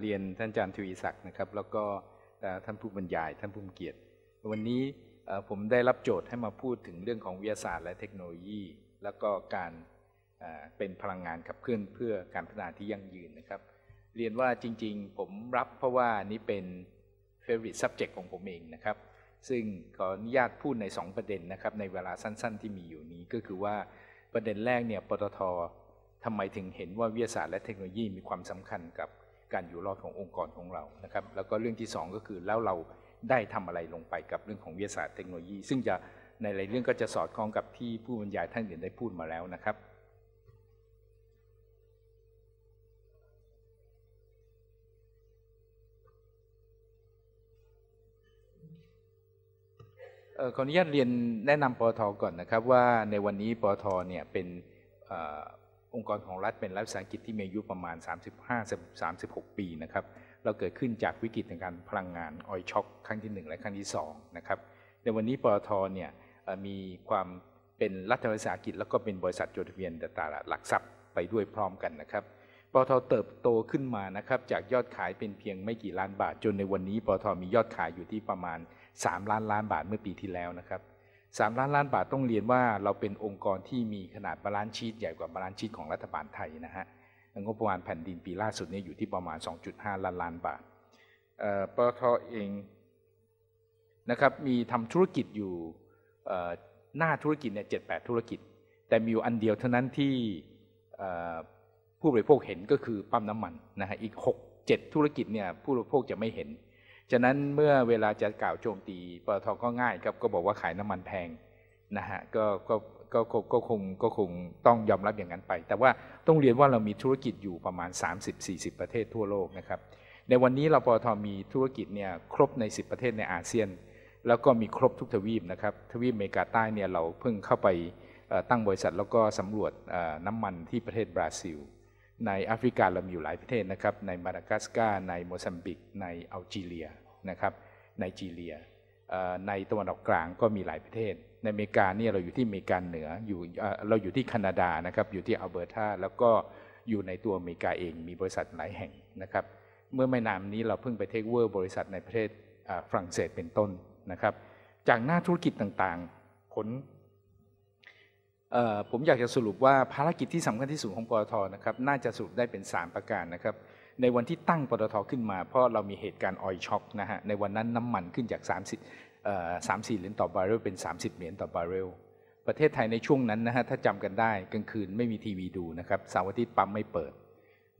เรียนท่านอาจารย์ทวีศักดิ์นะครับ แล้วก็ท่านผู้บรรยาย ท่านผู้มีเกียรติ วันนี้ผมได้รับโจทย์ให้มาพูดถึงเรื่องของวิทยาศาสตร์และเทคโนโลยี แล้วก็การเป็นพลังงานขับเคลื่อนเพื่อการพัฒนาที่ยั่งยืนนะครับ เรียนว่าจริงๆ ผมรับเพราะว่านี้เป็น favorite subject ของผมเองนะครับ ซึ่งขออนุญาตพูดใน 2 ประเด็นนะครับ ในเวลาสั้นๆ ที่มีอยู่นี้ก็คือว่าประเด็นแรกเนี่ยปตททำไมถึงเห็นว่าวิทยาศาสตร์และเทคโนโลยีมีความสำคัญกับการอยู่รอดขององค์กรของเรา นะครับ แล้วก็เรื่องที่ 2 ก็คือแล้วเราได้ทำอะไรลงไปกับเรื่องของวิทยาศาสตร์เทคโนโลยี ซึ่งจะในหลายเรื่องก็จะสอดคล้องกับที่ผู้บรรยายท่านอื่นได้พูดมาแล้วนะครับขออนุญาตเรียนแนะนำปอทก่อนนะครับ ว่าในวันนี้ปอทเนี่ยเป็นองค์กรของรัฐเป็นรัฐวิสาหกิจที่มีอายุประมาณ 35-36 ปีนะครับ เราเกิดขึ้นจากวิกฤตทางการพลังงาน ออยช็อคครั้งที่ 1 และครั้งที่2นะครับ ในวันนี้ปตทเนี่ยมีความเป็นรัฐวิสาหกิจแล้วก็เป็นบริษัทจดทะเบียนตลาดหลักทรัพย์ไปด้วยพร้อมกันนะครับปตทเติบโตขึ้นมานะครับจากยอดขายเป็นเพียงไม่กี่ล้านบาท จนในวันนี้ปตทมียอดขายอยู่ที่ประมาณ 3 ล้านล้านบาทเมื่อปีที่แล้วนะครับสามล้านล้านบาทต้องเรียนว่าเราเป็นองค์กรที่มีขนาดบาลานซ์ชีตใหญ่กว่าบาลานซ์ชีตของรัฐบาลไทยนะฮะงบประมาณแผ่นดินปีล่าสุดนี้อยู่ที่ประมาณ2.5 ล้านล้านบาทปตทเองนะครับมีทำธุรกิจอยู่หน้าธุรกิจเนี่ยเจ็ดแปดธุรกิจ แต่มีอยู่อันเดียวเท่านั้นที่ผู้บริโภคเห็นก็คือปั๊มน้ำมันนะฮะอีก 6 7ธุรกิจเนี่ยผู้บริโภคจะไม่เห็นฉะนั้นเมื่อเวลาจะกล่าวโจมตีปตทก็ง่ายครับก็บอกว่าขายน้ำมันแพงนะฮะก็ก็ก็ก็คงก็คงต้องยอมรับอย่างนั้นไป แต่ว่าต้องเรียนว่าเรามีธุรกิจอยู่ประมาณ 30-40 ประเทศทั่วโลกนะครับในวันนี้เราปตทมีธุรกิจเนี่ยครบใน 10 ประเทศในอาเซียน แล้วก็มีครบทุกทวีปนะครับทวีปอเมริกาใต้เนี่ยเราเพิ่งเข้าไปตั้งบริษัทแล้วก็สำรวจน้ำมันที่ประเทศบราซิลในแอฟริกาเรามีอยู่หลายประเทศนะครับในมาดากัสการ์ในโมซัมบิก ในอัลจีเรียนะครับในจีเรียในตะวันออกกลางก็มีหลายประเทศ ในอเมริกาเนี่ยเราอยู่ที่อเมริกาเหนืออยู่เราอยู่ที่แคนาดานะครับอยู่ที่อัลเบอร์ตาแล้วก็อยู่ในตัวอเมริกาเองมีบริษัทหลายแห่งนะครับเมื่อไม่นานนี้เราเพิ่งไปเทคเวอร์บริษัทในประเทศฝรั่งเศสเป็นต้นนะครับจากหน้าธุรกิจต่างๆผลผมอยากจะสรุปว่าภารกิจที่สำคัญที่สุดของปตทนะครับ น่าจะสรุปได้เป็น 3 ประการนะครับ ในวันที่ตั้งปตทขึ้นมาเพราะเรามีเหตุการณ์ออยช็อกนะฮะในวันนั้นน้ามันขึ้นจาก30สามสี่เหรียญต่อบาร์เรล เป็น 30 เหรียญต่อบาร์เรล ประเทศไทยในช่วงนั้นนะฮะถ้าจำกันได้กลางคืนไม่มีทีวีดูนะครับเสาร์อาทิตย์ปั๊มไม่เปิด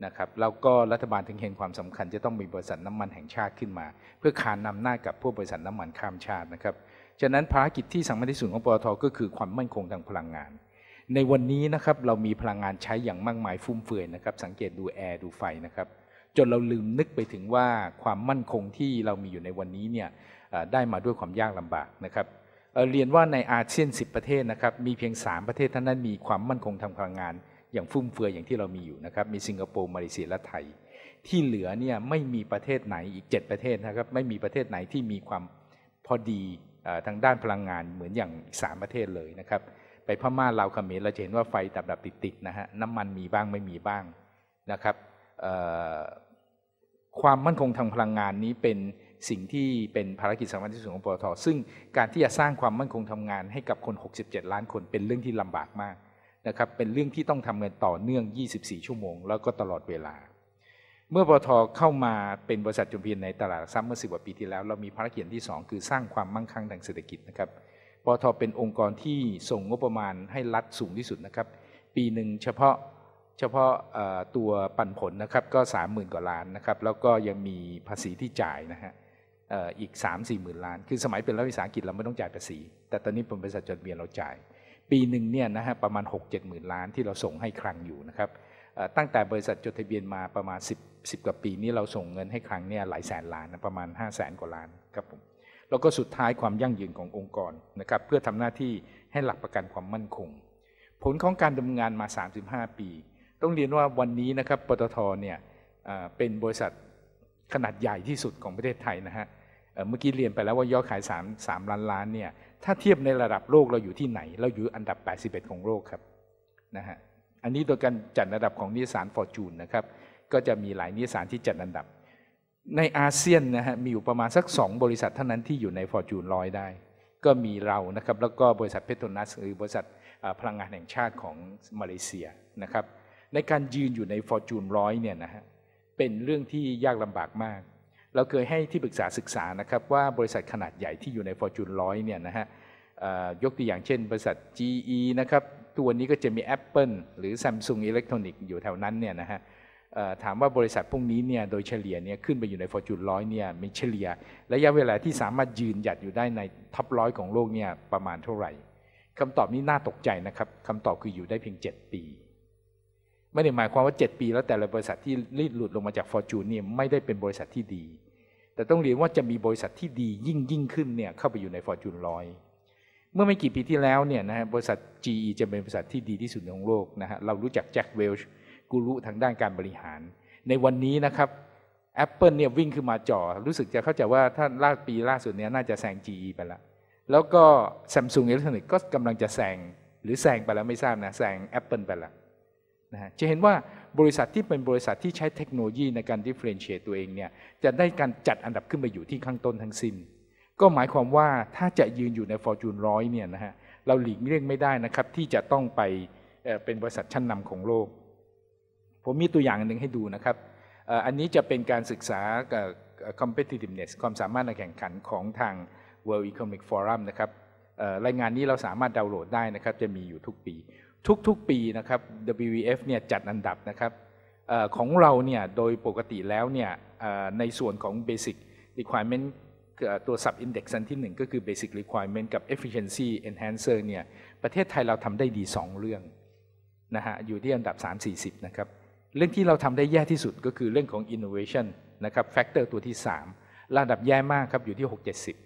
นะครับ แล้วก็รัฐบาลถึงเห็นความสำคัญ จะต้องมีบริษัทน้ำมันแห่งชาติขึ้นมา เพื่อขานนาหน้ากับพวกบริษัทน้ำมันข้ามชาตินะครับฉะนั้นภารกิจที่สำคัญที่สุดของปตทก็คือความมั่นคงทางพลังงาน ในวันนี้นะครับเรามีพลังงานใช้อย่างมากมายฟุ่มเฟือยนะครับสังเกตดูแอร์ดูไฟนะครับจนเราลืมนึกไปถึงว่าความมั่นคงที่เรามีอยู่ในวันนี้เนี่ยได้มาด้วยความยากลำบากนะครับเรียนว่าในอาเซียน 10 ประเทศนะครับมีเพียง 3 ประเทศเท่านั้น มีความมั่นคงทางพลังงานอย่างฟุ่มเฟือยอย่างที่เรามีอยู่นะครับมีสิงคโปร์มาเลเซียและไทย ที่เหลือเนี่ยไม่มีประเทศไหนอีก 7 ประเทศนะครับไม่มีประเทศไหนที่มีความพอดีทางด้านพลังงานเหมือนอย่างสามประเทศเลยนะครับ ไปพม่าลาวเขมรเราจะเห็นว่าไฟดับดับติดติดนะฮะน้ำมันมีบ้างไม่มีบ้างนะครับความมั่นคงทางพลังงานนี้เป็นสิ่งที่เป็นภารกิจสำคัญที่สุดของปตทซึ่งการที่จะสร้างความมั่นคงทำงานให้กับคน 67 ล้านคน เป็นเรื่องที่ลำบากมากนะครับเป็นเรื่องที่ต้องทำงินต่อเนื่อง 24 ชั่วโมง แล้วก็ตลอดเวลาเมื่อปตทเข้ามาเป็นบริษัทจดทะเบียนในตลาดซัมเมื่อสิบกว่าปีที่แล้ว เรามีภารกิจที่ 2 คือสร้างความมั่งคั่งทางเศรษฐกิจนะครับปตทเป็นองค์กรที่ส่งงบประมาณให้รัฐสูงที่สุดนะครับ ปีหนึ่งเฉพาะเฉพาะตัวปันผลนะครับก็สามหมื่นกว่าล้านนะครับแล้วก็ยังมีภาษีที่จ่ายนะฮะอีกสามสี่หมื่นล้านคือสมัยเป็นรัฐวิสาหกิจเราไม่ต้องจ่ายภาษี แต่ตอนนี้เป็นบริษัทจดทะเบียนเราจ่าย ปีหนึ่งเนี่ยนะฮะประมาณ6หมื่นล้านที่เราส่งให้ครังอยู่นะครับตั้งแต่บริษัทจดทะเบียนมาประมาณ 10 10กว่าปี นี้เราส่งเงินให้ครั้งเนี่ยหลายแสนล้านนะประมาณ 5 0 0แสนกว่าล้านครับผมแล้วก็สุดท้ายความยั่งยืนขององค์กรนะครับ เพื่อทำหน้าที่ให้หลักประกันความมั่นคง ผลของการดำเนินงานมา 35 ปี ต้องเรียนว่าวันนี้นะครับปตทเนี่ยเป็นบริษัทขนาดใหญ่ที่สุดของประเทศไทยนะฮะเมื่อกี้เรียนไปแล้วว่ายอดขาย3 3ล้านล้านเนี่ยถ้าเทียบในระดับโลกเราอยู่ที่ไหน เราอยู่อันดับ 81 ของโลกครับนะฮะอันนี้โดยการจัดอันดับของนิสสานฟอร์จูนนะครับก็จะมีหลายนิสสานที่จัดอันดับ ในอาเซียนนะฮะมีอยู่ประมาณสัก 2 บริษัทเท่านั้นที่อยู่ในฟอร์จูนร้อยได้ ก็มีเรานะครับ แล้วก็บริษัทเพโตรนัสหรือบริษัทพลังงานแห่งชาติของมาเลเซียนะครับ ในการยืนอยู่ในฟอร์จูนร้อยเนี่ยนะฮะเป็นเรื่องที่ยากลำบากมาก เราเคยให้ที่ปรึกษาศึกษานะครับว่าบริษัทขนาดใหญ่ที่อยู่ในฟอร์จูนร้อยเนี่ยนะฮะยกตัวอย่างเช่น บริษัท GE นะครับทุกวันนี้ก็จะมี Apple หรือ Samsung Electronics อยู่แถวนั้นเนี่ยนะฮะถามว่าบริษัทพวกนี้เนี่ยโดยเฉลี่ยเนี่ยขึ้นไปอยู่ในฟอร์จูนร้อยเนี่ยมีเฉลี่ยระยะเวลาที่สามารถยืนหยัดอยู่ได้ในท็อปร้อยของโลกเนี่ยประมาณเท่าไหร่คำตอบนี้น่าตกใจนะครับคำตอบคืออยู่ได้เพียง 7 ปี ไม่ได้หมายความว่า 7 ปีแล้วแต่ละบริษัทที่รีดหลุดลงมาจากฟอร์จูนเนี่ยไม่ได้เป็นบริษัทที่ดี แต่ต้องเรียนว่าจะมีบริษัทที่ดียิ่งยิ่งขึ้นเนี่ยเข้าไปอยู่ในฟอร์จูนร้อยเมื่อไม่กี่ปีที่แล้วเนี่ยนะฮะบริษัท GE จะเป็นบริษัทที่ดีที่สุดของโลกนะฮะเรารู้จักแจ็คเวลช์กูรูทางด้านการบริหาร ในวันนี้นะครับ Apple เนี่ยวิ่งขึ้นมาจอรู้สึกจะเข้าใจว่า ถ้าล่าปีล่าสุดเนี้ยน่าจะแซง GE ไปแล้ว แล้วก็ Samsung Electronics ก็กำลังจะแซงหรือแซงไปแล้วไม่ทราบนะแซง Apple ไปแล้วนะฮะจะเห็นว่าบริษัทที่เป็นบริษัทที่ใช้เทคโนโลยีในการดิเฟรนเชตตัวเองเนี่ยจะได้การจัดอันดับขึ้นมาอยู่ที่ข้างต้นทั้งสิ้นก็หมายความว่าถ้าจะยืนอยู่ในฟอร์จูนร้อยเนี่ยนะฮะเราหลีกเลี่ยงไม่ได้นะครับที่จะต้องไปเป็นบริษัทชั้นนำของโลก ผมมีตัวอย่างหนึ่งให้ดูนะครับ อันนี้จะเป็นการศึกษา competitiveness ความสามารถในแข่งขันของทาง World Economic Forum นะครับรายงานนี้เราสามารถดาวน์โหลดได้นะครับจะมีอยู่ทุกปี ทุกๆปีนะครับ WEF เนี่ยจัดอันดับนะครับของเราเนี่ยโดยปกติแล้วเนี่ยในส่วนของ Basic Requirement ตัว sub index อันที่ 1 ก็คือ basic requirement กับ efficiency enhancer เนี่ย ประเทศไทยเราทำได้ดี 2 เรื่องนะฮะ อยู่ที่อันดับ 3-40 นะครับ เรื่องที่เราทำได้แย่ที่สุดก็คือเรื่องของ innovation นะครับ factor ตัวที่3ระดับแย่มากครับ อยู่ที่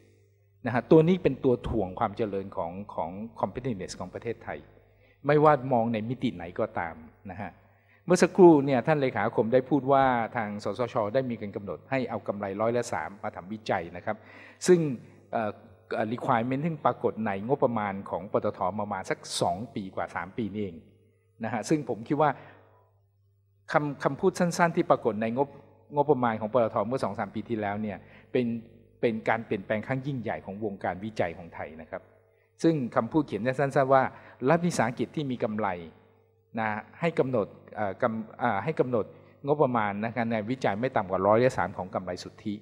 6-70นะฮะ ตัวนี้เป็นตัวถ่วงความเจริญของของ competitiveness ของประเทศไทย ไม่ว่ามองในมิติไหนก็ตามนะฮะเมื่อสักครู่เนี่ยท่านเลขาคมได้พูดว่า ทางสสช ได้มีการกำหนดให้เอากำไรร้อยละสามมาทำวิจัยนะครับ ซึ่ง requirement ที่ปรากฏในงบประมาณของปตทประมาณสัก 2 ปีกว่า 3 ปีนี่เองนะฮะซึ่งผมคิดว่าคำคำพูดสั้น ๆ ที่ปรากฏในงบงบประมาณของปตทเมื่อ 2-3 ปีที่แล้วเนี่ยเป็นเป็นการเปลี่ยนแปลงครั้งยิ่งใหญ่ของวงการวิจัยของไทยนะครับซึ่งคำพูดเขียนได้สั้นๆว่ารัฐวิสาหกิจที่มีกำไรนะให้กำหนดให้กำหนดงบประมาณนะครับในวิจัยไม่ต่ำกว่าร้อยละสามของกำไรสุทธิ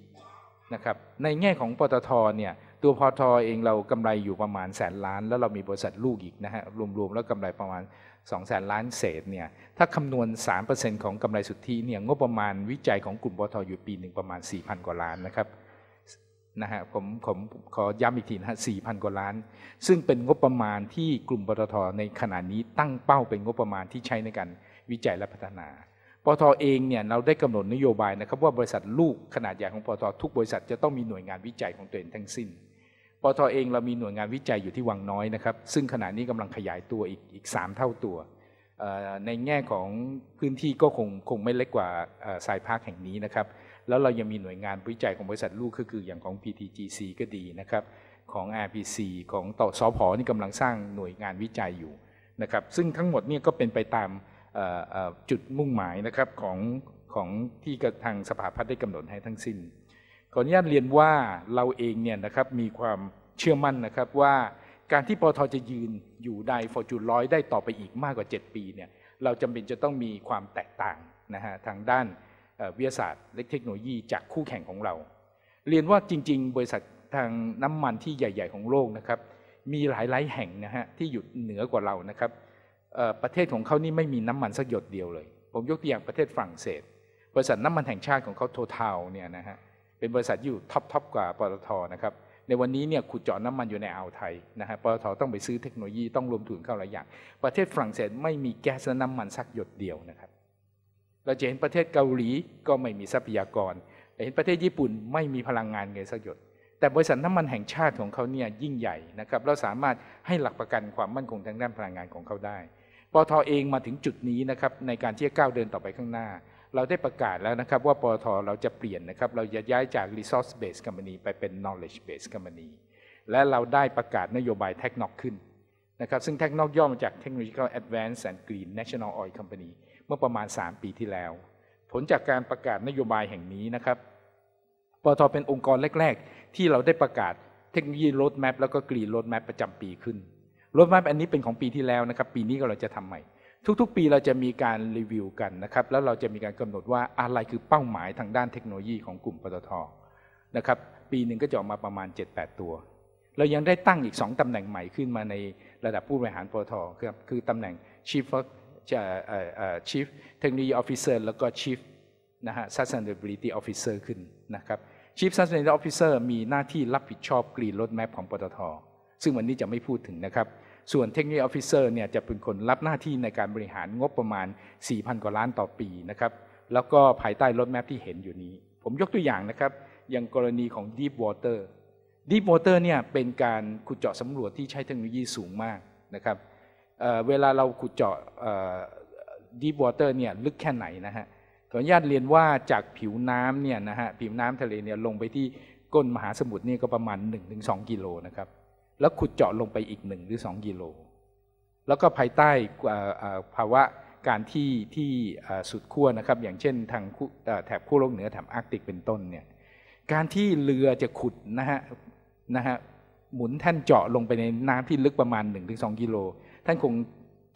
นะครับในแง่ของปตทเนี่ยตัวพอทอเองเรากำไรอยู่ประมาณแสนล้าน แล้วเรามีบริษัทลูกอีกนะฮะรวมๆแล้วกำไรประมาณ2แสนล้านเศษเนี่ยถ้าคำนวณ 3%ของกำไรสุทธิเนี่ยงบประมาณวิจัยของกลุ่มปตทอยู่ปีหนึ่งประมาณ 4,000 กว่าล้านนะครับนะฮะผมผมขอย้ำอีกทีนะฮะสี่พันกว่าล้าน ซึ่งเป็นงบประมาณที่กลุ่มปตทในขณะนี้ตั้งเป้าเป็นงบประมาณที่ใช้ในการวิจัยและพัฒนาปตทเองเนี่ยเราได้กำหนดนโยบายนะครับ ว่าบริษัทลูกขนาดใหญ่ของปตททุกบริษัทจะต้องมีหน่วยงานวิจัยของตัวเองทั้งสิ้นปตทเองเรามีหน่วยงานวิจัยอยู่ที่วังน้อยนะครับซึ่งขณะนี้กำลังขยายตัวอีกอีกสเท่าตัวในแง่ของพื้นที่ก็คงคงไม่เล็กกว่าสายพักแห่งนี้นะครับแล้วเรายังมีหน่วยงานวิจัยของบริษัทลูกก็คืออย่างของ PTGC ก็ดีนะครับของ RPC ของต่อสอพอนี่กำลังสร้างหน่วยงานวิจัยอยู่นะครับซึ่งทั้งหมดนี่ก็เป็นไปตามจุดมุ่งหมายนะครับของของที่ทางสภาพัฒน์ได้กำหนดให้ทั้งสิ้น ขออนุญาตเรียนว่าเราเองเนี่ยนะครับมีความเชื่อมั่นนะครับว่าการที่ปทจะยืนอยู่ได้ฟอร์จูนร้อยได้ต่อไปอีกมากกว่า 7 ปีเนี่ยเราจำเป็นจะต้องมีความแตกต่างนะฮะทางด้านวิทยาศาสตร์และเทคโนโลยีจากคู่แข่งของเรา เรียนว่าจริง ๆ บริษัททางน้ำมันที่ใหญ่ๆ ของโลกนะครับ มีหลายหลายแห่งนะฮะที่อยู่เหนือกว่าเรานะครับประเทศของเขานี่ไม่มีน้ำมันสักหยดเดียวเลย ผมยกตัวอย่างประเทศฝรั่งเศส บริษัทน้ำมันแห่งชาติของเขาโททาวเนี่ยนะฮะ เป็นบริษัทอยู่ท็อปทกว่าปตทนะครับ ในวันนี้เนี่ยขุดเจาะน้ำมันอยู่ในอ่าวไทยนะฮะ ปตทต้องไปซื้อเทคโนโลยีต้องรวมทุนเข้าหลายอย่าง ประเทศฝรั่งเศสไม่มีแก๊สและน้ำมันสักหยดเดียวนะครับเราจะเห็นประเทศเกาหลีก็ไม่มีทรัพยากรเห็นประเทศญี่ปุ่นไม่มีพลังงานเงินสักหยด แต่บริษัทน้ำมันแห่งชาติของเขาเนี่ยยิ่งใหญ่นะครับ เราสามารถให้หลักประกันความมั่นคงทางด้านพลังงานของเขาได้ปตทเองมาถึงจุดนี้นะครับในการที่จะก้าวเดินต่อไปข้างหน้า เราได้ประกาศแล้วนะครับว่าปตทเราจะเปลี่ยนนะครับ เราจะย้ายจาก resource based company ไปเป็น knowledge based company และเราได้ประกาศนโยบายแทคโนยกขึ้นนะครับ ซึ่งแทคโนอกย่อมาจาก technological advanced and green national oil company เมื่อประมาณ 3 ปีที่แล้ว ผลจากการประกาศนโยบายแห่งนี้นะครับปตทเป็นองค์กรแรก ๆ ที่เราได้ประกาศเทคโนโลยีรถแมพแล้วก็กรีนรถแมพประจำปีขึ้นรถแมพอันนี้เป็นของปีที่แล้วนะครับปีนี้ก็เราจะทำใหม่ ทุกๆ ปีเราจะมีการรีวิว กันนะครับแล้วเราจะมีการกำหนดว่าอะไรคือเป้าหมายทางด้านเทคโนโลยีของกลุ่มปตทนะครับปีหนึ่งก็จะออกมาประมาณ 7-8 ตัว เรายังได้ตั้งอีก 2 ตำแหน่งใหม่ขึ้นมาในระดับผู้บริหารปตทครับคือตำแหน่ง Chief จ Chief Technology Officer แล้วก็ Chief นะฮะ Sustainability Officer ขึ้นนะครับ Chief Sustainability Officer มีหน้าที่รับผิดชอบกรีนรถแมพของปตท ซึ่งวันนี้จะไม่พูดถึงนะครับส่วน Technology Officer เนี่ยจะเป็นคนรับหน้าที่ในการบริหารงบประมาณ 4,000 กว่าล้านต่อปีนะครับแล้วก็ภายใต้รถแมพที่เห็นอยู่นี้ ผมยกตัวอย่างนะครับอย่างกรณีของ Deep Water Deep Water เนี่ยเป็นการขุดเจาะสำรวจที่ใช้เทคโนโลยีสูงมากนะครับเวลาเราขุดเจาะดีบวอเตอร์เนี่ยลึกแค่ไหนนะฮะขออนุญาตเรียนว่าจากผิวน้ำเนี่ยนะฮะผิวน้ำทะเลเนี่ยลงไปที่ก้นมหาสมุทรนี่ก็ประมาณ1-2 กิโลนะครับ แล้วขุดเจาะลงไปอีก1หรือ2กิโล แล้วก็ภายใต้ภาวะการที่ที่สุดขั้วนะครับอย่างเช่นทางแถบขั้วโลกเหนือแถบอาร์กติกเป็นต้นเนี่ย การที่เรือจะขุดนะฮะนะฮะหมุนแท่นเจาะลงไปในน้ำที่ลึกประมาณ1-2 กิโลานคง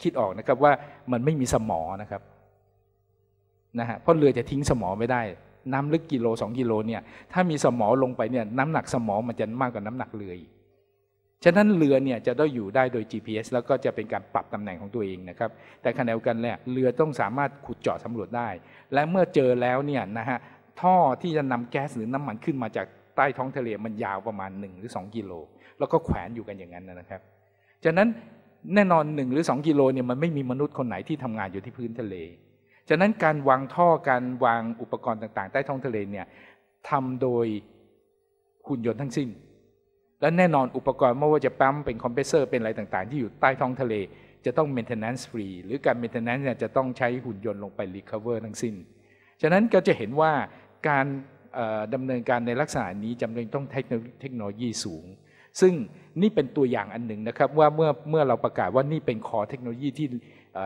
คิดออกนะครับว่ามันไม่มีสมอนะครับนะฮะเพราะเรือจะทิ้งสมอไม่ได้ น้ำลึกกิโลสองกิโลเนี่ยถ้ามีสมอลงไปเนี่ยน้ำหนักสมอมันจะมากกว่าน้ำหนักเรืออีกฉะนั้นเรือเนี่ยจะต้องอยู่ได้โดย GPS แล้วก็จะเป็นการปรับตำแหน่งของตัวเองนะครับ แต่ขณะเดียวกันเนี่ยเรือต้องสามารถขุดเจาะสำรวจได้ และเมื่อเจอแล้วเนี่ยนะฮะท่อที่จะนำแก๊สหรือน้ำมันขึ้นมาจากใต้ท้องทะเลมันยาวประมาณ1หรือ2กิโลแล้วก็แขวนอยู่กันอย่างนั้นนะครับฉะนั้นแน่นอนหนึ่งหรือสองกิโลเนี่ยมันไม่มีมนุษย์คนไหนที่ทำงานอยู่ที่พื้นทะเล ฉะนั้นการวางท่อการวางอุปกรณ์ต่างๆ ใต้ท้องทะเลเนี่ยทำโดยหุ่นยนต์ทั้งสิ้น และแน่นอนอุปกรณ์ไม่ว่าจะปั๊มเป็นคอมเพรสเซอร์ เป็นอะไรต่างๆ ที่อยู่ใต้ท้องทะเล จะต้องเมนเทนแนนซ์ฟรีหรือ การเมนเทนแนเนี่ยจะต้องใช้หุ่นยนต์ลงไปรีคาเวอร์ทั้งสิ้น ฉะนั้นก็จะเห็นว่าการดำเนินการในลักษณะนี้จำเป็นต้องเทคโนโลยีสูงซึ่งนี่เป็นตัวอย่างอันหนึ่งนะครับว่าเมื่อเมื่อเราประกาศว่านี่เป็นคอเทคโนโลยีที่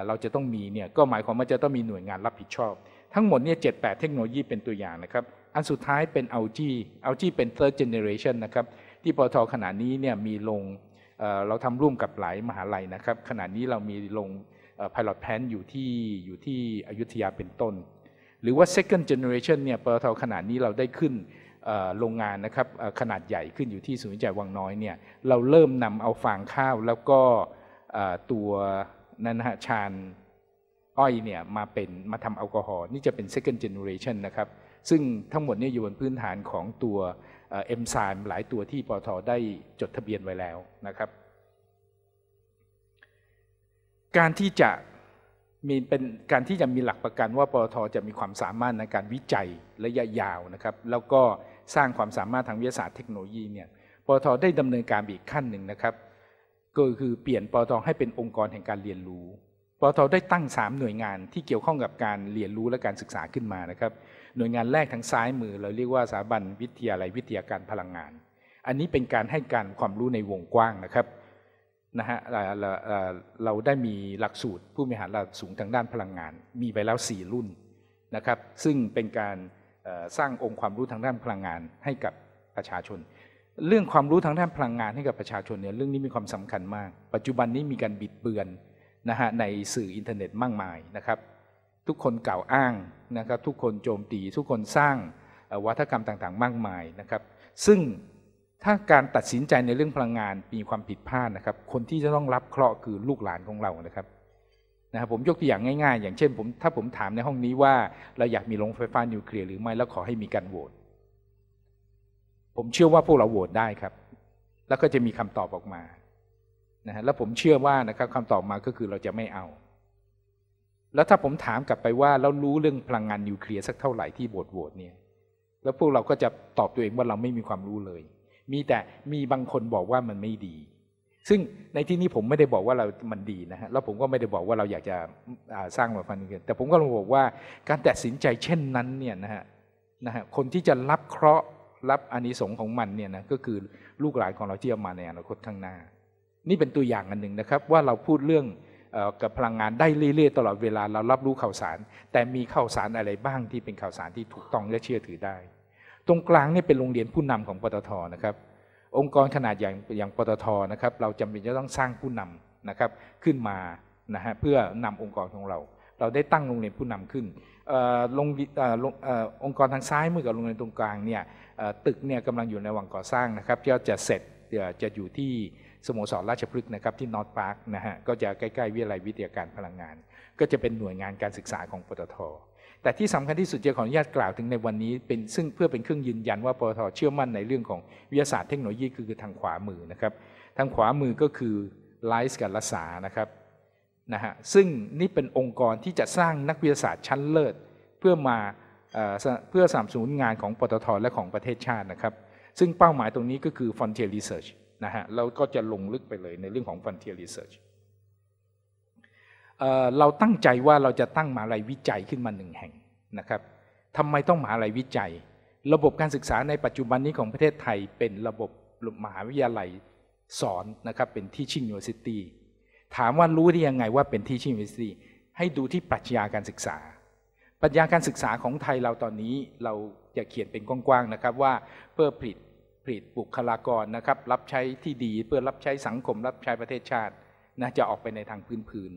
เราจะต้องมีเนี่ยก็หมายความว่าจะต้องมีหน่วยงานรับผิดชอบ ทั้งหมดเนี่ยเจ็ดแปดเทคโนโลยีเป็นตัวอย่างนะครับอันสุดท้ายเป็นเอาจีเอาจีเป็น third generation นะครับที่ปตทขณะนี้เนี่ยมีลงเราทำร่วมกับหลายมหาลัยนะครับขณะนี้เรามีลง pilot plan อยู่ที่อยู่ที่อยุธยาเป็นต้น หรือว่า second generation เนี่ยปตทขณะนี้เราได้ขึ้นโรงงานนะครับขนาดใหญ่ขึ้นอยู่ที่ศูนย์วิจัยวังน้อยเนี่ยเราเริ่มนำเอาฟางข้าวแล้วก็ตัวนันฮะชานอ้อยเนี่ยมาเป็นมาทำแอลกอฮอล์นี่จะเป็น second generation นะครับ ซึ่งทั้งหมดนี่อยู่บนพื้นฐานของตัวเอมไซม์หลายตัวที่ปอทได้จดทะเบียนไว้แล้วนะครับ การที่จะมีเป็นการที่จะมีหลักประกันว่าปตทจะมีความสามารถในการวิจัยระยะยาวนะครับ แล้วก็สร้างความสามารถทางวิทยาศาสตร์เทคโนโลยีเนี่ยปตทได้ดำเนินการอีกขั้นหนึ่งนะครับ ก็คือเปลี่ยนปตทให้เป็นองค์กรแห่งการเรียนรู้ปตทได้ตั้ง 3 หน่วยงานที่เกี่ยวข้องกับการเรียนรู้และการศึกษาขึ้นมานะครับ หน่วยงานแรกทางซ้ายมือ เราเรียกว่าสถาบันวิทยาลัยวิทยาการพลังงาน อันนี้เป็นการให้การความรู้ในวงกว้างนะครับนะฮะเราได้มีหลักสูตรผู้บริหารระดับสูงทางด้านพลังงาน มีไปแล้ว 4 รุ่นนะครับซึ่งเป็นการสร้างองค์ความรู้ทางด้านพลังงานให้กับประชาชน เรื่องความรู้ทางด้านพลังงานให้กับประชาชนเนี่ยเรื่องนี้มีความสำคัญมาก ปัจจุบันนี้มีการบิดเบือนนะฮะในสื่ออินเทอร์เน็ตมากมายนะครับทุกคนกล่าวอ้างนะครับทุกคนโจมตีทุกคนสร้างวัฒกรรมต่างๆ มากมายนะครับซึ่งถ้าการตัดสินใจในเรื่องพลังงานมีความผิดพลาดนะครับ คนที่จะต้องรับเคราะห์คือลูกหลานของเรานะครับนะครับผมยกตัวอย่างง่ายๆ อย่างเช่นผมถ้าผมถามในห้องนี้ว่า เราอยากมีโรงไฟฟ้านิวเคลียร์หรือไม่แล้วขอให้มีการโหวตผมเชื่อว่าพวกเราโหวตได้ครับ แล้วก็จะมีคำตอบออกมานะฮะแล้วผมเชื่อว่านะครับคำตอบมาก็คือเราจะไม่เอา แล้วถ้าผมถามกลับไปว่า เรารู้เรื่องพลังงานนิวเคลียร์สักเท่าไหร่ที่โหวตโหวตเนี่ยแล้วพวกเราก็จะตอบตัวเองว่าเราไม่มีความรู้เลยมีแต่มีบางคนบอกว่ามันไม่ดี ซึ่งในที่นี้ผมไม่ได้บอกว่าเรา มันดีนะฮะแล้วผมก็ไม่ได้บอกว่าเราอยากจะสร้างมาพันกุนแต่ผมก็ลงบอกว่าการตัดสินใจเช่นนั้นเนี่ยนะฮะนะฮะคนที่จะรับเคราะห์รับอนิสงค์ของมันเนี่ยนะก็คือลูกหลานของเราที่จะมาในอนาคตข้างหน้า นี่เป็นตัวอย่างอันหนึ่งนะครับว่าเราพูดเรื่องกับพลังงานได้เรื่อยๆ ตลอดเวลาเรารับรู้ข่าวสาร แต่มีข่าวสารอะไรบ้างที่เป็นข่าวสารที่ถูกต้องและเชื่อถือได้ตรงกลางนี่เป็นโรงเรียนผู้นำของปตทนะครับองค์กรขนาดอย่างอย่างปตทนะครับเราจำเป็นจะต้องสร้างผู้นำนะครับขึ้นมานะฮะเพื่อนำองค์กรของเรา เราได้ตั้งโรงเรียนผู้นำขึ้นลงองค์กรทางซ้ายมือกับโรงเรียนตรงกลางเนี่ยตึกเนี่ยกำลังอยู่ในวังก่อสร้างนะครับที่จะเสร็จจะอยู่ที่สโมสรราชพฤกษ์นะครับที่นอตพาร์คนะฮะก็จะใกล้ๆวิทยาลัยวิทยาการพลังงาน ก็จะเป็นหน่วยงานการศึกษาของปตทแต่ที่สำคัญที่สุดจะขออนุญาตกล่าวถึงในวันนี้เป็นซึ่งเพื่อเป็นเครื่องยืนยันว่าปตทเชื่อมั่นในเรื่องของวิทยาศาสตร์เทคโนโลยี คือทางขวามือนะครับทางขวามือก็คือไลซ์กับรัสานะครับนะฮะซึ่งนี่เป็นองค์กรที่จะสร้างนักวิทยาศาสตร์ชั้นเลิศเพื่อมาเพื่อสามสูนงานของปตทและของประเทศชาตินะครับซึ่งเป้าหมายตรงนี้ก็คือ Frontier Research นะฮะเราก็จะลงลึกไปเลยในเรื่องของ Frontier Research เราตั้งใจว่าเราจะตั้งมหาลัยวิจัยขึ้นมาหนึ่งแห่งนะครับทำไมต้องมหาลัยวิจัย ระบบการศึกษาในปัจจุบันนี้ของประเทศไทย เป็นระบบมหาวิทยาลัยสอนนะครับเป็นที่ชิงยูนิเวอร์ซิตี้ถามว่ารู้ได้ยังไงว่าเป็นที่ชิงยูนิเวอร์ซิตี้ให้ดูที่ปรัชญาการศึกษา ปรัชญาการศึกษาของไทยเราตอนนี้เราจะเขียนเป็นกว้างๆนะครับว่า เพื่อผลิตผลิตบุคลากรนะครับรับใช้ที่ดีเพื่อรับใช้สังคม รับใช้ประเทศชาตินะจะออกไปในทางพื้น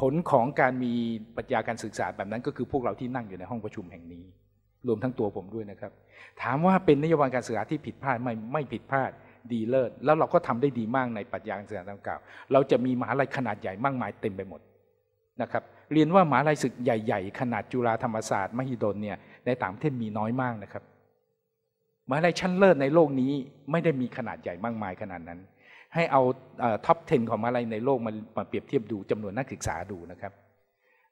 ผลของการมีปรัชญาการศึกษาแบบนั้นก็คือพวกเราที่นั่งอยู่ในห้องประชุมแห่งนี้ รวมทั้งตัวผมด้วยนะครับ ถามว่าเป็นนโยบายการศึกษาที่ผิดพลาดไมมไม่ผิดพลาดดีเลิศแล้วเราก็ทำได้ดีมากในปรัชญาการศึกษาดังกล่าว เราจะมีมหาลัยขนาดใหญ่มากมายเต็มไปหมดนะครับ เรียนว่ามหาลัยศึกใหญ่ๆขนาดจุฬาธรรมศาสตร์มหิดลเนี่ยในต่างประเทศมีน้อยมากนะครับมหาลัยชั้นเลิศในโลกนี้ไม่ได้มีขนาดใหญ่มากมายขนาดนั้นให้เอาท็อป 10 ของมาลัยในโลกมามาเปรียบเทียบดูจำนวนนักศึกษาดูนะครับ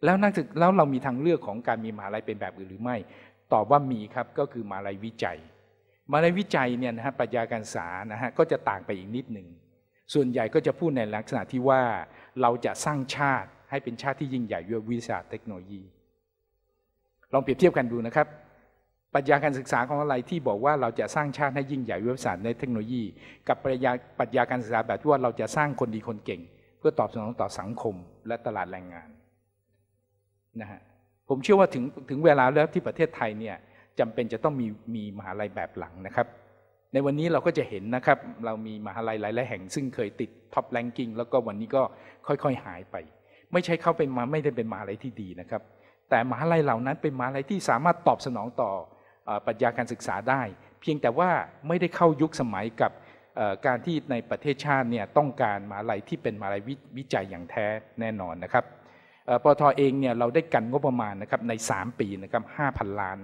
แล้วนักศึกแล้วเรามีทางเลือกของการมีมหาลัยเป็นแบบอื่นหรือไม่ ตอบว่ามีครับก็คือมหาลัยวิจัย มหาลัยวิจัยเนี่ยนะฮะปรัชญาการศึกษานะฮะก็จะต่างไปอีกนิดหนึ่ง ส่วนใหญ่ก็จะพูดในลักษณะที่ว่าเราจะสร้างชาติให้เป็นชาติที่ยิ่งใหญ่ด้วยวิชาเทคโนโลยีลองเปรียบเทียบกันดูนะครับปรัชญาการศึกษาของอะไรที่บอกว่าเราจะสร้างชาติให้ยิ่งใหญ่วิทยาศาสตร์ในเทคโนโลยีกับปรัชญาปรัชญาการศึกษาแบบที่ว่าเราจะสร้างคนดีคนเก่ง เพื่อตอบสนองต่อสังคม และตลาดแรงงานนะฮะผมเชื่อว่าถึงถึงเวลาแล้วที่ประเทศไทยเนี่ยจำเป็นจะต้องมีมีมหาลัยแบบหลังนะครับ ในวันนี้เราก็จะเห็นนะครับเรามีมหาลัยหลายแห่ง ซึ่งเคยติดท็อปแลนกิ้งแล้วก็วันนี้ก็ค่อยๆหายไป ไม่ใช่เข้าเป็นมาไม่ได้เป็นมหาลัยที่ดีนะครับแต่มหาลัยเหล่านั้น เป็นมหาลัยที่สามารถตอบสนองต่อปรัชญาการศึกษาได้ เพียงแต่ว่าไม่ได้เข้ายุคสมัยกับการที่ในประเทศชาติเนี่ยต้องการมาลัยที่เป็นมาลัยววิจัยอย่างแท้แน่นอนนะครับปทเองเนี่ยเราได้กันงบประมาณนะครับใน3ปีนะครับ5,000ล้าน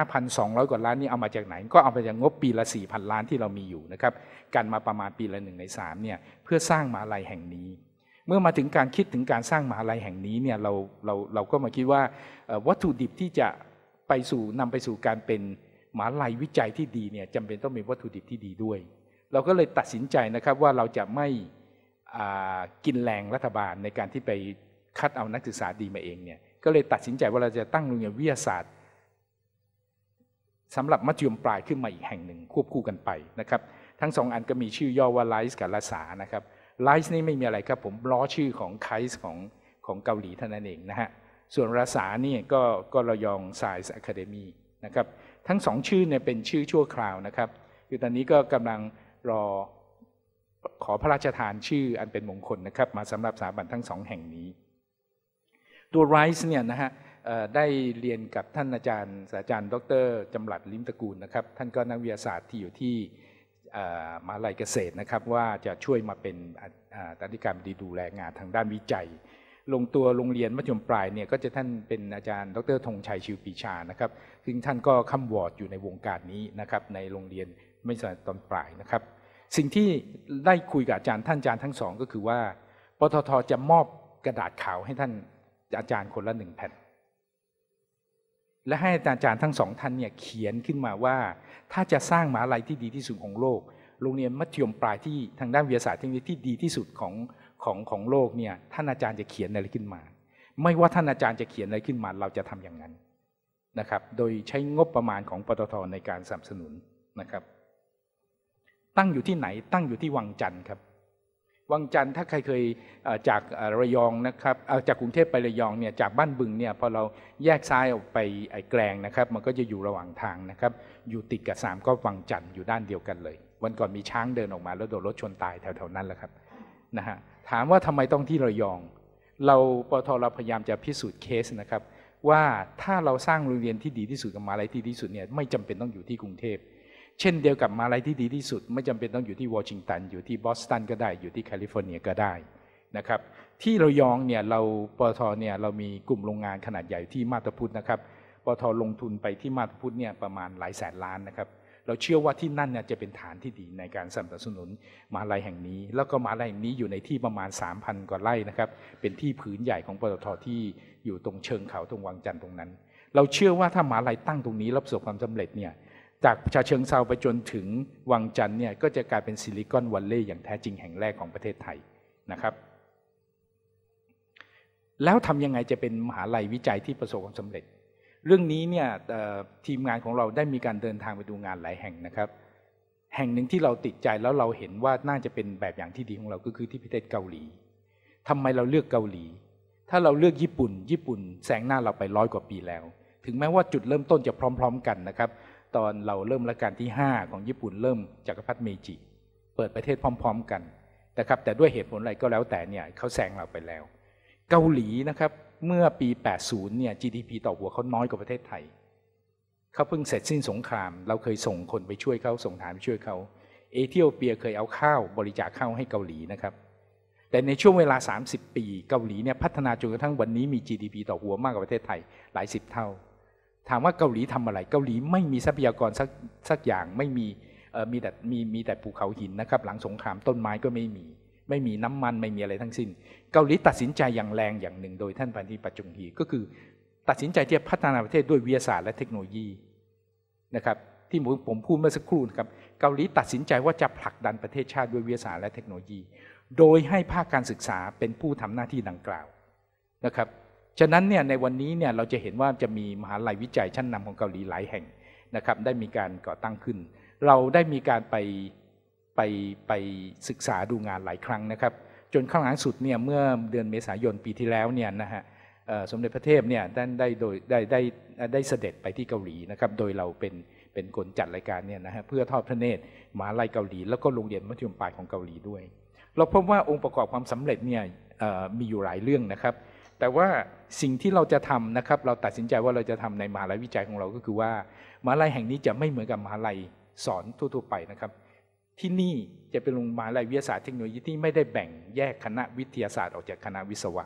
5,200กว่าล้านนี่เอามาจากไหน ก็เอามาจากงบปีละ4,000ล้านที่เรามีอยู่นะครับ กันมาประมาณปีละหนึ่งใน3เนี่ยเพื่อสร้างมาลัยแห่งนี้ เมื่อมาถึงการคิดถึงการสร้างมาลัยแห่งนี้เนี่ยเราเราเราก็มาคิดว่าวัตถุดิบที่จะไปสู่นำไปสู่การเป็นหมาลัยวิจัยที่ดีเนี่ยจำเป็นต้องมีวัตถุดิบที่ดีด้วย เราก็เลยตัดสินใจนะครับว่าเราจะไม่กินแรงรัฐบาลในการที่ไปคัดเอานักศึกษาดีมาเองเนี่ยก็เลยตัดสินใจว่าเราจะตั้งโรงเรียนวิทยาศาสตร์สำหรับมัธยมปลายขึ้นมาอีกแห่งหนึ่ง ควบคู่กันไปนะครับ ทั้งสองอันก็มีชื่อย่อว่าไลซ์กับลาสานะครับไลซ์นี่ไม่มีอะไรครับผมล้อชื่อของไคส์ของของเกาหลีเท่านั้นเองนะฮะส่วนราษานี่ก็ก็ระยองไซส์อะคาเดมีนะครับทั้งสองชื่อเนี่ยเป็นชื่อชั่วคราวนะครับคือตอนนี้ก็กำลังรอขอพระราชทานชื่ออันเป็นมงคลนะครับมาสำหรับสถาบันทั้งสองแห่งนี้ ตัวไรซ์เนี่ยนะฮะได้เรียนกับท่านอาจารย์ศาสตราจารย์ ดรจำหลัดลิมตระกูลนะครับท่านก็นักวิทยาศาสตร์ที่อยู่ที่มาลัยเกษตรนะครับว่าจะช่วยมาเป็นอธิการดีดูแลงานทางด้านวิจัยลงตัวโรงเรียนมัธยมปลายเนี่ยก็จะท่านเป็นอาจารย์ ดรธงชัยชิวปีชานะครับ ซึ่งท่านก็ค้ำวอร์ดอยู่ในวงการนี้นะครับในโรงเรียนมัธยมตอนปลายนะครับ สิ่งที่ได้คุยกับอาจารย์ท่านอาจารย์ทั้งสอง ก็คือว่าปตทจะมอบกระดาษขาวให้ท่านอาจารย์คนละหนึ่งแผ่นและให้อาจารย์ทั้งสอง ท่านเนี่ยเขียนขึ้นมาว่าถ้าจะสร้างมหาลัยที่ดีที่สุดของโลก โรงเรียนมัธยมปลายที่ทางด้านวิทยาศาสตร์ทีที่ดีที่สุดของของของโลกเนี่ยท่านอาจารย์จะเขียนอะไรขึ้นมา ไม่ว่าท่านอาจารย์จะเขียนอะไรขึ้นมาเราจะทำอย่างนั้นนะครับ โดยใช้งบประมาณของปตทในการสนับสนุนนะครับ ตั้งอยู่ที่ไหนตั้งอยู่ที่วังจันทร์ครับ วังจันทร์ถ้าใครเคยจากระยองนะครับจากกรุงเทพไประยองเนี่ยจากบ้านบึงเนี่ยพอเราแยกซ้ายออกไปไอ้แกลงนะครับ มันก็จะอยู่ระหว่างทางนะครับ อยู่ติดกับสามก็วังจันทร์อยู่ด้านเดียวกันเลย วันก่อนมีช้างเดินออกมาแล้วโดนรถชนตายแถวๆนั้นแหละครับนะฮะถามว่าทำไมต้องที่ระยอง เราปทเราพยายามจะพิสูจน์เคสนะครับ ว่าถ้าเราสร้างโรงเรียนที่ดีที่สุดกับมาลัยที่ดีที่สุดเนี่ยไม่จำเป็นต้องอยู่ที่กรุงเทพเช่นเดียวกับมาลัยที่ดีที่สุดไม่จำเป็นต้องอยู่ที่วอชิงตันอยู่ที่บอสตันก็ได้อยู่ที่แคลิฟอร์เนียก็ได้นะครับที่ระยองเนี่ยเราปทเนี่ยเรามีกลุ่มโรงงานขนาดใหญ่ที่มาตาพุทธนะครับปทลงทุนไปที่มาตาพุทธเนี่ยประมาณหลายแสนล้านนะครับเราเชื่อว่าที่นั่นเนี่ยจะเป็นฐานที่ดีในการสนับสนุนมหาลัยแห่งนี้ แล้วก็มหาลัยแห่งนี้อยู่ในที่ประมาณ 3,000 กว่าไร่นะครับ เป็นที่ผืนใหญ่ของปตทที่อยู่ตรงเชิงเขาตรงวังจันทร์ตรงนั้น เราเชื่อว่าถ้ามหาลัยตั้งตรงนี้รับประสบความสำเร็จเนี่ยจากชาเชิงเซาไปจนถึงวังจันทร์เนี่ยก็จะกลายเป็นซิลิคอนวัลเลย์อย่างแท้จริงแห่งแรกของประเทศไทยนะครับ แล้วทำยังไงจะเป็นมหาลัยวิจัยที่ประสบความสำเร็จเรื่องนี้เนี่ยทีมงานของเราได้มีการเดินทางไปดูงานหลายแห่งนะครับ แห่งหนึ่งที่เราติดใจแล้วเราเห็นว่าน่าจะเป็นแบบอย่างที่ดีของเราก็คือที่ประเทศเกาหลี ทำไมเราเลือกเกาหลี ถ้าเราเลือกญี่ปุ่น ญี่ปุ่นแซงหน้าเราไปร้อยกว่าปีแล้ว ถึงแม้ว่าจุดเริ่มต้นจะพร้อม ๆ กันนะครับ ตอนเราเริ่มรัชกาลที่5ของญี่ปุ่นเริ่มจักรพรรดิเมจิเปิดประเทศพร้อม ๆ กันนะครับ แต่ด้วยเหตุผลอะไรก็แล้วแต่เนี่ย เขาแซงเราไปแล้ว เกาหลีนะครับเมื่อปี 80 เนี่ย GDP ต่อหัวเขาน้อยกว่าประเทศไทย เขาเพิ่งเสร็จสิ้นสงครามเราเคยส่งคนไปช่วยเขาส่งฐานไปช่วยเขา เอธิโอเปียเคยเอาข้าว บริจาคข้าวให้เกาหลีนะครับ แต่ในช่วงเวลา 30 ปีเกาหลีเนี่ยพัฒนาจนกระทั่งวันนี้มี GDP ต่อหัวมากกว่าประเทศไทยหลายสิบเท่า ถามว่าเกาหลีทำอะไร เกาหลีไม่มีทรัพยากรสักสักอย่าง ไม่มีมีแต่มีมีแต่ภูเขาหินนะครับ หลังสงครามต้นไม้ก็ไม่มีไม่มีน้ำมันไม่มีอะไรทั้งสิ้น เกาหลีตัดสินใจอย่างแรงอย่างหนึ่ง โดยท่านพันธีปัจจุงฮีก็คือ ตัดสินใจที่จะพัฒนาประเทศด้วยวิทยาศาสตร์และเทคโนโลยีนะครับที่ผมพูดเมื่อสักครู่นะครับเกาหลีตัดสินใจว่าจะผลักดันประเทศชาติด้วยวิทยาศาสตร์และเทคโนโลยี โดยให้ภาคการศึกษาเป็นผู้ทำหน้าที่ดังกล่าวนะครับฉะนั้นเนี่ยในวันนี้เนี่ยเราจะเห็นว่าจะมีมหาลัยวิจัยชั้นนำของเกาหลีหลายแห่งนะครับได้มีการก่อตั้งขึ้น เราได้มีการไปไปไปศึกษาดูงานหลายครั้งนะครับ จนข้างหลังสุดเนี่ยเมื่อเดือนเมษายนปีที่แล้วเนี่ยนะฮะสมเด็จพระเทพเนี่ยท่านได้โดยได้ได้ได้เสด็จไปที่เกาหลีนะครับ โดยเราเป็นเป็นคนจัดรายการเนี่ยนะฮะเพื่อทอดพระเนตรมหาลัยเกาหลีแล้วก็โรงเรียนมัธยมปลายของเกาหลีด้วย เราพบว่าองค์ประกอบความสำเร็จเนี่ยมีอยู่หลายเรื่องนะครับ แต่ว่าสิ่งที่เราจะทำนะครับ เราตัดสินใจว่าเราจะทำในมหาลัยวิจัยของเราก็คือว่ามหาลัยแห่งนี้จะไม่เหมือนกับมหาลัยสอนทั่วๆไปนะครับที่นี่จะเป็นโรงพยาบาลวิทยาศาสตร์เทคโนโลยีที่ไม่ได้แบ่งแยกคณะวิทยาศาสตร์ออกจากคณะวิศวะ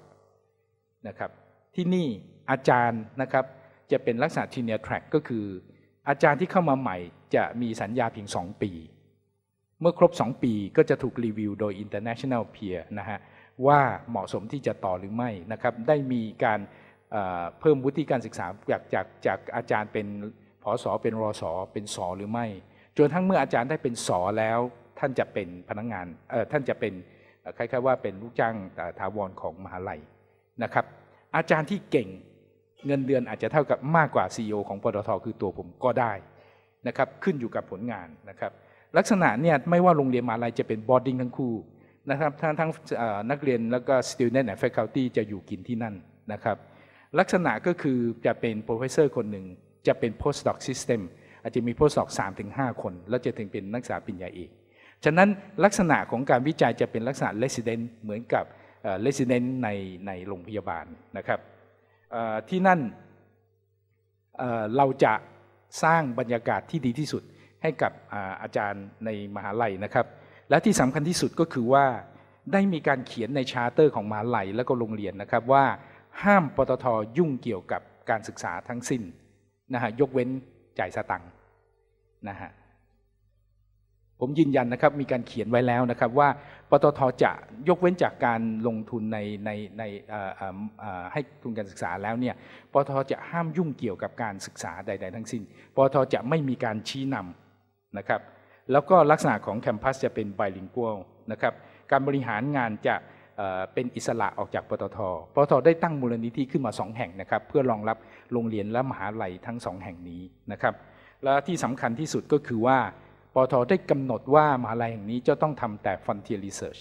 นะครับที่นี่อาจารย์นะครับจะเป็นลักษณะทีเนียแทร็กก็คือ อาจารย์ที่เข้ามาใหม่จะมีสัญญาเพียง2 ปี เมื่อครบ 2 ปีก็จะถูกรีวิวโดย international peer นะฮะว่าเหมาะสมที่จะต่อหรือไม่นะครับได้มีการเพิ่มวุฒิการศึกษาจากจากจากอาจารย์เป็นผอสอเป็นรอสอเป็นสอหรือไม่จนทั้งเมื่ออาจารย์ได้เป็นสอแล้ว ท่านจะเป็นพนักงงานเอ่อท่านจะเป็นคล้ายๆว่าเป็นลูกจ้างทาวรของมหาลัยนะครับอาจารย์ที่เก่งเงินเดือนอาจจะเท่ากับมากกว่าซีอของปตทคือตัวผมก็ได้นะครับขึ้นอยู่กับผลงานนะครับลักษณะเนี่ยไม่ว่าโรงเรียนมหาลัยจะเป็นบอร์ดิ้งทั้งคู่นะครับทั้งทั้งนักเรียนแล้วก็สตลเลน e n t a n แฟค c u ตี้จะอยู่กินที่นั่นนะครับลักษณะก็คือจะเป็นโปรเฟสเซอร์คนหนึ่งจะเป็นโพสต์ด็อกซิสเต็มจจะมีผู้สอบ3าถึงหคน แล้วจะถึงเป็นนักศึกษาปริญญาเอกฉะนั้นลักษณะของการวิจัยจะเป็นลักษณะเลสเดนเหมือนกับเลสเดนในในโรงพยาบาลนะครับที่นั่นเราจะสร้างบรรยากาศที่ดีที่สุดให้กับอาจารย์ในมหาลัยนะครับและที่สำคัญที่สุดก็คือว่าได้มีการเขียนในชาร์เตอร์ของมหาลัยและก็โรงเรียนนะครับว่าห้ามปตทยุ่งเกี่ยวกับการศึกษาทั้งสิ้นนะฮะยกเว้นจ่ายสตังคนะฮะผมยืนยันนะครับมีการเขียนไว้แล้วนะครับ ว่าปตทจะยกเว้นจากการลงทุนในในในให้ทุนการศึกษาแล้วเนี่ยปตทจะห้ามยุ่งเกี่ยวกับการศึกษาใด ๆ ทั้งสิ้นปตทจะไม่มีการชี้นำนะครับ แล้วก็ลักษณะของแคมปัสจะเป็นไบลิงกัวนะครับ การบริหารงานจะเป็นอิสระออกจากปตทปตทได้ตั้งมูลนิธิขึ้นมา 2 แห่งนะครับ เพื่อรองรับโรงเรียนและมหาลัยทั้ง2แห่งนี้นะครับและที่สำคัญที่สุดก็คือว่าปทได้กำหนดว่ามหาลัยแห่งนี้จะต้องทำแต่ frontier research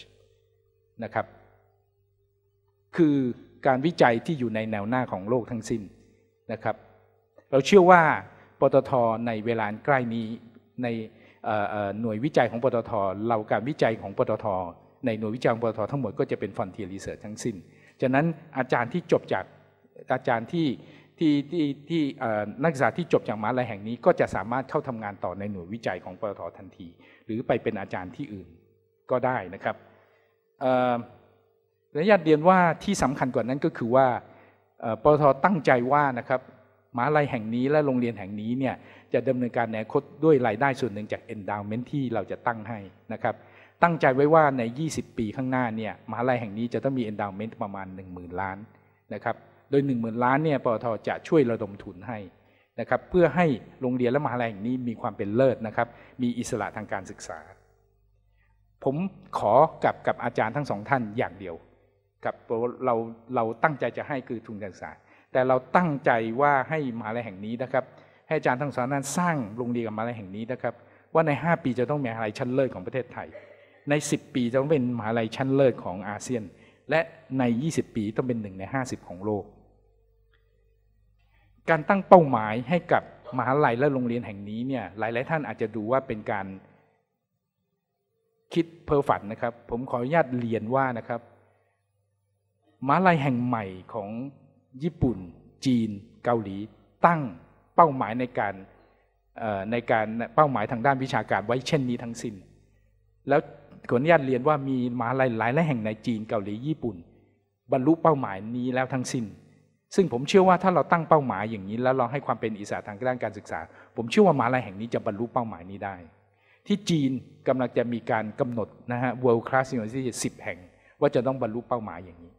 นะครับ คือการวิจัยที่อยู่ในแนวหน้าของโลกทั้งสิ้นนะครับ เราเชื่อว่าปตทในเวลาใกล้นี้ในหน่วยวิจัยของปตทเราการวิจัยของปตทในหน่วยวิจัยของปตททั้งหมดก็จะเป็นฟอนเทียรีเสิร์ชทั้งสิ้น ฉะนั้นอาจารย์ที่จบจากอาจารย์ที่ที่ที่ที่นักศึกษาที่จบจากมหาลัยแห่งนี้ก็จะสามารถเข้าทำงานต่อในหน่วยวิจัยของปตททันที หรือไปเป็นอาจารย์ที่อื่นก็ได้นะครับและญาตเรียนว่าที่สำคัญกว่านั้นก็คือว่าปตทตั้งใจว่านะครับมหาลัยแห่งนี้และโรงเรียนแห่งนี้เนี่ยจะดำเนินการในอนาคตด้วยรายได้ส่วนหนึ่งจาก endowment ที่เราจะตั้งให้นะครับตั้งใจไว้ว่าใน 20 ปีข้างหน้าเนี่ยมหาลัยแห่งนี้จะต้องมี endowment ประมาณ 10,000 ล้านนะครับโดย1 0,000ล้านเนี่ยปตทจะช่วยระดมทุนให้นะครับเพื่อให้โรงเรียนและมหาลัยแห่งนี้มีความเป็นเลิศนะครับมีอิสระทางการศึกษา ผมขอกับกับอาจารย์ทั้งสองท่านอย่างเดียว กับเราเราตั้งใจจะให้คือทุนการศึกษา แต่เราตั้งใจว่าให้มหาลัยแห่งนี้นะครับ ให้อาจารย์ทั้งสองนัานสร้างโรงเรียนกับมหาลัยแห่งนี้นะครับว่าใน 5 ปีจะต้องมีมหาลัยชั้นเลิศของประเทศไทย ใน 10 ปีจะต้องเป็นมหาลัยชั้นเลิศของอาเซียน และใน 20 ปีต้องเป็นหนึ่งใน50 ของโลกการตั้งเป้าหมายให้กับมหาลัยและโรงเรียนแห่งนี้เนี่ยหลาย ๆ ท่านอาจจะดูว่าเป็นการคิดเพ้อฝันนะครับ ผมขออนุญาตเรียนว่านะครับมหาลัยแห่งใหม่ของญี่ปุ่น จีน เกาหลี ตั้งเป้าหมายในการในการเป้าหมายทางด้านวิชาการไว้เช่นนี้ทั้งสิน้น แล้วขออนุญาตเรียนว่ามีมหาลัยหลายแห่งในจีนเกาหลีญี่ปุ่น บรรลุเป้าหมายนี้แล้วทั้งสิน้นซึ่งผมเชื่อว่าถ้าเราตั้งเป้าหมายอย่างนี้ แล้วเราให้ความเป็นอิสระทางด้านการศึกษา ผมเชื่อว่ามหาลัยแห่งนี้จะบรรลุเป้าหมายนี้ได้ ที่จีนกำลังจะมีการกำหนดนะฮะ world class university สิบแห่ง ว่าจะต้องบรรลุเป้าหมายอย่างนี้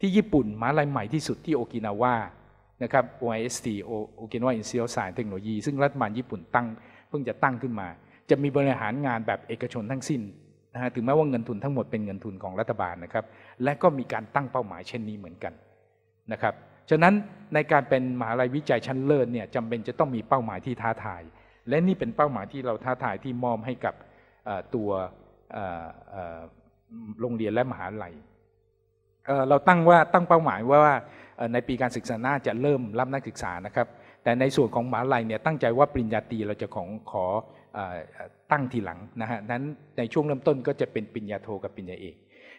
ที่ญี่ปุ่นมหาลัยใหม่ที่สุดที่โอกินาวานะครับ OIST โอกินาวาอินเซียลสายเทคโนโลยีซึ่งรัฐบาลญี่ปุ่นตั้งเพิ่งจะตั้งขึ้นมา จะมีบริหารงานแบบเอกชนทั้งสิ้นนะฮะถึงแม้ว่าเงินทุนทั้งหมดเป็นเงินทุนของรัฐบาลนะครับ และก็มีการตั้งเป้าหมายเช่นนี้เหมือนกันนะครับฉะนั้นในการเป็นมหาลัยวิจัยชั้นเลิศเนี่ยจำเป็นจะต้องมีเป้าหมายที่ท้าทาย และนี่เป็นเป้าหมายที่เราท้าทายที่มอบให้กับตัวโรงเรียนและมหาลัยเราตั้งว่าตั้งเป้าหมายว่าในปีการศึกษาหน้าจะเริ่มรับนักศึกษานะครับ แต่ในส่วนของมหาลัยเนี่ยตั้งใจว่าปริญญาตรีเราจะของขอตั้งทีหลังนะฮะนั้นในช่วงเริ่มต้นก็จะเป็นปริญญาโทกับปริญญาเอก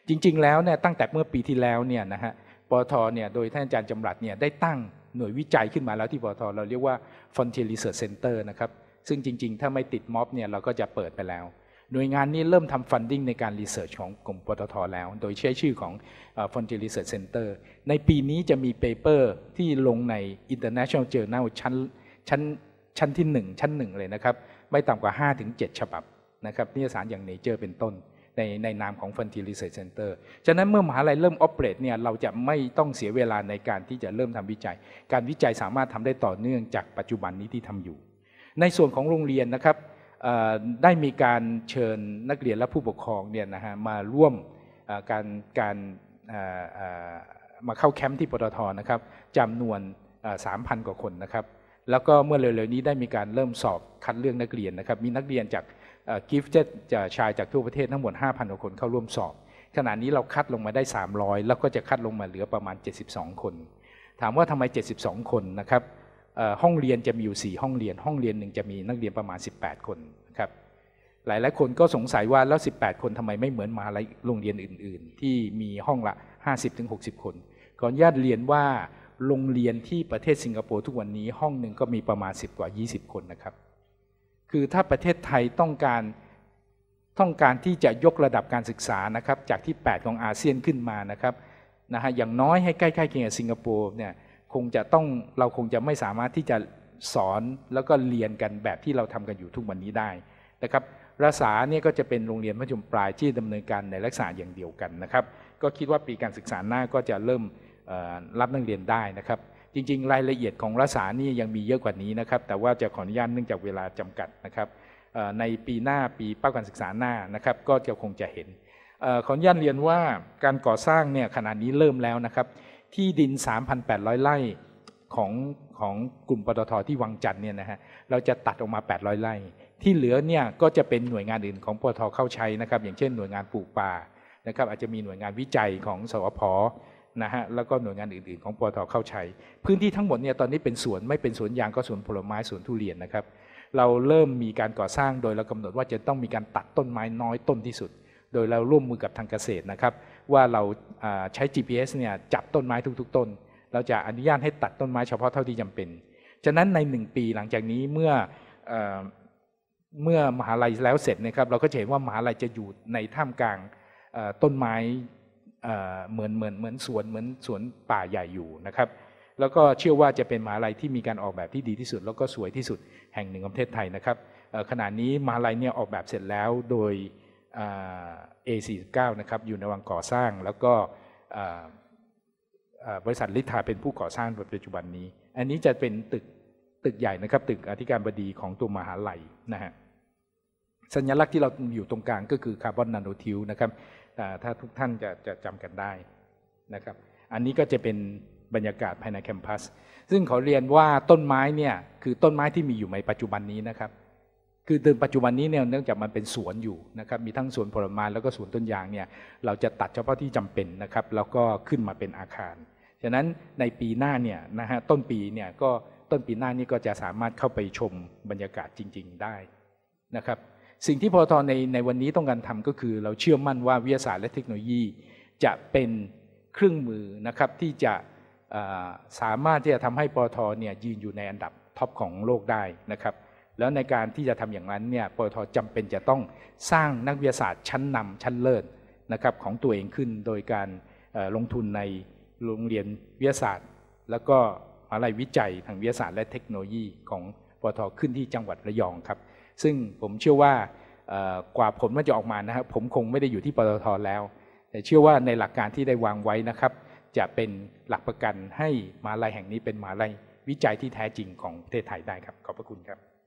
จริงๆแล้วเนี่ยตั้งแต่เมื่อปีที่แล้วเนี่ยนะฮะปทเนี่ยโดยท่านอาจารย์จำรัดเนี่ยได้ตั้งหน่วยวิจัยขึ้นมาแล้วที่ปทเราเรียกว่า Frontier Research Center นะครับซึ่งจริงๆ ถ้าไม่ติดม็อบเนี่ยเราก็จะเปิดไปแล้ว หน่วยงานนี้เริ่มทำฟันดิ้งในการรีเสิร์ชของกรมปตทแล้ว โดยใช้ชื่อของ Frontier Research Center ในปีนี้จะมีเปเปอร์ที่ลงใน International Journal ชั้นชั้นชั้นที่ 1 ชั้น 1 เลยนะครับ ไม่ต่ำกว่า 5-7 ฉบับนะครับนิยสารอย่างเนเจอร์เป็นต้นในในนามของ Frontier Research Center ฉะนั้นเมื่อมหาลัยเริ่มออเปเรตเนี่ยเราจะไม่ต้องเสียเวลาในการที่จะเริ่มทำวิจัย การวิจัยสามารถทำได้ต่อเนื่องจากปัจจุบันนี้ที่ทำอยู่ ในส่วนของโรงเรียนนะครับได้มีการเชิญนักเรียนและผู้ปกครองเนี่ยนะฮะมาร่วมการการมาเข้าแคมป์ที่ปตทนะครับจำนวน3,000 กว่าคนนะครับแล้วก็เมื่อเร็วๆนี้ได้มีการเริ่มสอบคัดเลือกนักเรียนนะครับ มีนักเรียนจากกิฟต์จะชายจากทั่วประเทศทั้งหมด 5,000กว่าคนเข้าร่วมสอบ ขณะนี้เราคัดลงมาได้ 300 แล้วก็จะคัดลงมาเหลือประมาณ 72 คน ถามว่าทำไม 72 คนนะครับ ห้องเรียนจะมีอยู่ 4 ห้องเรียน ห้องเรียนหนึ่งจะมีนักเรียนประมาณ 18 คนนะครับ หลายหลายคนก็สงสัยว่าแล้ว 18 คนทำไมไม่เหมือนมาโรงเรียนอื่นๆ ที่มีห้องละ 50-60 คน ขออนุญาตเรียนว่าโรงเรียนที่ประเทศสิงคโปร์ทุกวันนี้ห้องหนึ่งก็มีประมาณ 10 กว่า 20 คนนะครับคือถ้าประเทศไทยต้องการต้องการที่จะยกระดับการศึกษานะครับจากที่ 8 ของอาเซียนขึ้นมานะครับนะฮะอย่างน้อยให้ใกล้ ๆเคียงกับสิงคโปร์เนี่ยคงจะต้องเราคงจะไม่สามารถที่จะสอนแล้วก็เรียนกันแบบที่เราทำกันอยู่ทุกวันนี้ได้นะครับรัศาเนี่ยก็จะเป็นโรงเรียนมัธยมปลายที่ดำเนินการในลักษณะอย่างเดียวกันนะครับ ก็คิดว่าปีการศึกษาหน้าก็จะเริ่มรับนักเรียนได้นะครับจริงๆ รายละเอียดของรัศานี่ยังมีเยอะกว่านี้นะครับแต่ว่าจะขออนุญาตเนื่องจากเวลาจำกัดนะครับในปีหน้าปีป้าการศึกษาหน้านะครับก็จะคงจะเห็น ขออนุญาตเรียนว่าการก่อสร้างเนี่ยขณะนี้เริ่มแล้วนะครับที่ดิน 3,800 ไร่ของของกลุ่มปตทที่วังจันทร์เนี่ยนะฮะเราจะตัดออกมา 800 ไร่ที่เหลือเนี่ยก็จะเป็นหน่วยงานอื่นของปตทเข้าใช้นะครับ อย่างเช่นหน่วยงานปลูกป่านะครับอาจจะมีหน่วยงานวิจัยของสวพนะฮะแล้วก็หน่วยงานอื่นๆของปตทเข้าใช้ พื้นที่ทั้งหมดเนี่ยตอนนี้เป็นสวนไม่เป็นสวนยางก็สวนผลไม้สวนทุเรียนนะครับเราเริ่มมีการก่อสร้างโดยเรากำหนดว่าจะต้องมีการตัดต้นไม้น้อยต้นที่สุด โดยเราร่วมมือกับทางเกษตรนะครับว่าเราใช้ GPS เนี่ยจับต้นไม้ทุกๆ ต้น เราจะอนุญาตให้ตัดต้นไม้เฉพาะเท่าที่จำเป็นฉะนั้นใน1ปีหลังจากนี้เมื่อเมื่อมหาลัยแล้วเสร็จนะครับเราก็จะเห็นว่ามหาลัยจะอยู่ในท่ามกลางต้นไม้เหมือนเหมือนเหมือนสวนเหมือนสวนป่าใหญ่อยู่นะครับ แล้วก็เชื่อว่าจะเป็นมหาลัยที่มีการออกแบบที่ดีที่สุด แล้วก็สวยที่สุดแห่งหนึ่งของประเทศไทยนะครับขณะนี้มหาลัยเนี่ยออกแบบเสร็จแล้วโดย A49 นะครับอยู่ในวังก่อสร้างแล้วก็บริษัทลิทาเป็นผู้ก่อสร้างปัจจุบันนี้ อันนี้จะเป็นตึกตึกใหญ่นะครับตึกอธิการบดีของตัวมหาลัยนะฮะสัญลักษณ์ที่เราอยู่ตรงกลางก็คือคาร์บอนนาโนทิวนะครับถ้าทุกท่านจะจะจำกันได้นะครับ อันนี้ก็จะเป็นบรรยากาศภายในแคมปัส ซึ่งขอเรียนว่าต้นไม้เนี่ยคือต้นไม้ที่มีอยู่ในปัจจุบันนี้นะครับ คือเดินปัจจุบันนี้เนี่ยเนื่องจากมันเป็นสวนอยู่นะครับ มีทั้งสวนผลไม้แล้วก็สวนต้นยางเนี่ยเราจะตัดเฉพาะที่จำเป็นนะครับ แล้วก็ขึ้นมาเป็นอาคารฉะนั้นในปีหน้าเนี่ยนะฮะต้นปีเนี่ยก็ต้นปีหน้านี้ก็จะสามารถเข้าไปชมบรรยากาศจริงๆ ได้นะครับสิ่งที่พอทในในวันนี้ต้องการทำก็คือ เราเชื่อมั่นว่าวิทยาศาสตร์และเทคโนโลยี จะเป็นเครื่องมือนะครับที่จะสามารถที่จะทำให้ปอทเนี่ยยืนอยู่ในอันดับท็อปของโลกได้นะครับแล้วในการที่จะทำอย่างนั้นเนี่ยปอทจำเป็นจะต้องสร้างนักวิทยาศาสตร์ชั้นนำชั้นเลิศนะครับของตัวเองขึ้นโดยการลงทุนในโรงเรียนวิทยาศาสตร์ แล้วก็อะไรวิจัยทางวิทยาศาสตร์และเทคโนโลยีของปอทขึ้นที่จังหวัดระยองครับซึ่งผมเชื่อว่ากว่าผลมันจะออกมานะครับ ผมคงไม่ได้อยู่ที่ปตทแล้ว แต่เชื่อว่าในหลักการที่ได้วางไว้นะครับ จะเป็นหลักประกันให้มาลัยแห่งนี้เป็นมาลัยวิจัยที่แท้จริงของประเทศไทยได้ครับขอบพระคุณครับ